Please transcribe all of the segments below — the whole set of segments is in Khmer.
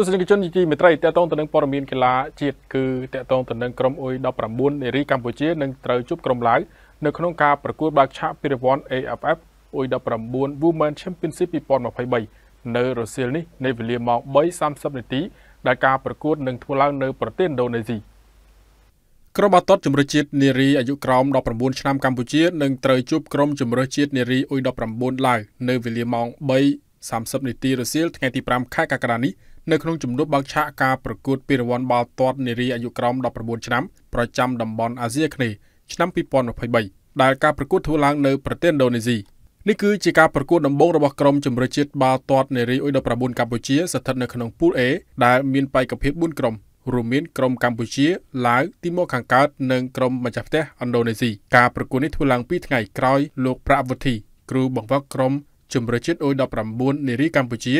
ទស្សនិកជនជាទីមេត្រីតកតងទៅនឹងព័ត៌មានកីឡាជាតិគឺតកតងទៅនឹងក្រុមអ៊ុយ19នារីកម្ពុជានឹងត្រូវជួបក្រុមឡាវនៅក្នុងការប្រកួតបើកឆាកពានរង្វាន់ AFF អ៊ុយ19 Women Championship 2023នៅរុស្ស៊ីលនេះនៅវេលាម៉ោង3:30នាទីដែលការប្រកួតនឹងធ្វើឡើងនៅប្រទេសឥណ្ឌូនេស៊ីក្រុមបាល់ទាត់ជម្រើសជាតិនារីអាយុក្រោម19ឆ្នាំកម្ពុជានឹងត្រូវជួបក្រុមជម្រើសជាតិនារីអ៊ុយ19ឡាវនៅវេលាម៉ោង3 30នាទីរសៀលថ្ងៃទី5ខែកក្កដានេះនៅក្នុងជំនួបបើកឆាកការប្រកួតពានរង្វាន់បាល់ទាត់នារីអាយុក្រោម19ឆ្នាំប្រចាំតំបន់អាស៊ីអាគ្នេយ៍ឆ្នាំ2023ដែលការប្រកួត ធ្វើឡើង នៅប្រទេសឥណ្ឌូនេស៊ីនេះគឺជាការប្រកួតដំបូងរបស់ក្រុមជម្រើសជាតិបាល់ទាត់នារីអ៊ុយ19កម្ពុជាស្ថិតនៅក្នុងពូល A ដែលមានបេក្ខភាព4ក្រុមរួមមានក្រុមកម្ពុជាឡាវទីមកខាងកើតនិងក្រុមម្ចាស់ផ្ទះឥណ្ឌូនេស៊ីការប្រកួតនេះធ្វើឡើង2ថ្ងៃក្រោយលោកប្រាក់វុធីគ្រូបង្វឹកក្រុមជំរឿជាតិអ៊ុយ19នារីកម្ពុជា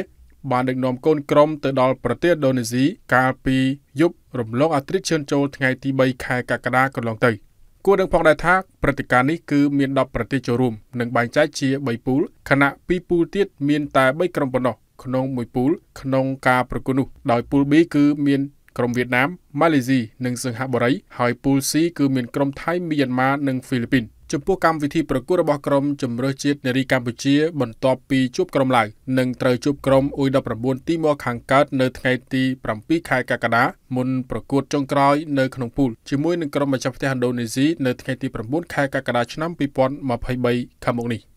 បានដឹកនាំកូនក្រុមទៅដល់ប្រទេសឥណ្ឌូនេស៊ីកាលពីយប់រំលងអាត្រិតឈើចូលថ្ងៃទី3ខែកក្កដាកន្លងទៅគួរនឹងផងដែរថាព្រឹត្តិការណ៍នេះគឺមាន10ប្រទេសចូលរួម និងបែងចែកជា3ពូលខណៈ2ពូលទៀតមានតែ3ក្រុមប៉ុណ្ណោះក្នុងមួយពូលក្នុងការប្រកួតនោះដោយពូល B គឺមានក្រុមវៀតណាមម៉ាឡេស៊ីនិងសិង្ហបុរីហើយពូល C គឺមានក្រុមថៃមីយ៉ាន់ម៉ានិងហ្វីលីពីនចំពោះកម្មវិធីប្រកួតរបស់ក្រុមជម្រើសជាតិនារីកម្ពុជាបន្ទាប់ពីជួបក្រុមឡាវនិងត្រូវជួបក្រុមអ៊ុយ19ទីមកខាងកើតនៅថ្ងៃទី7ខែកក្កដាមុនប្រកួតចុងក្រោយនៅក្នុងពូលជាមួយនឹងក្រុមម្ចាស់ផ្ទះឥណ្ឌូនេស៊ីនៅថ្ងៃទី9ខែកក្កដាឆ្នាំ2023ខាងមុខនេះ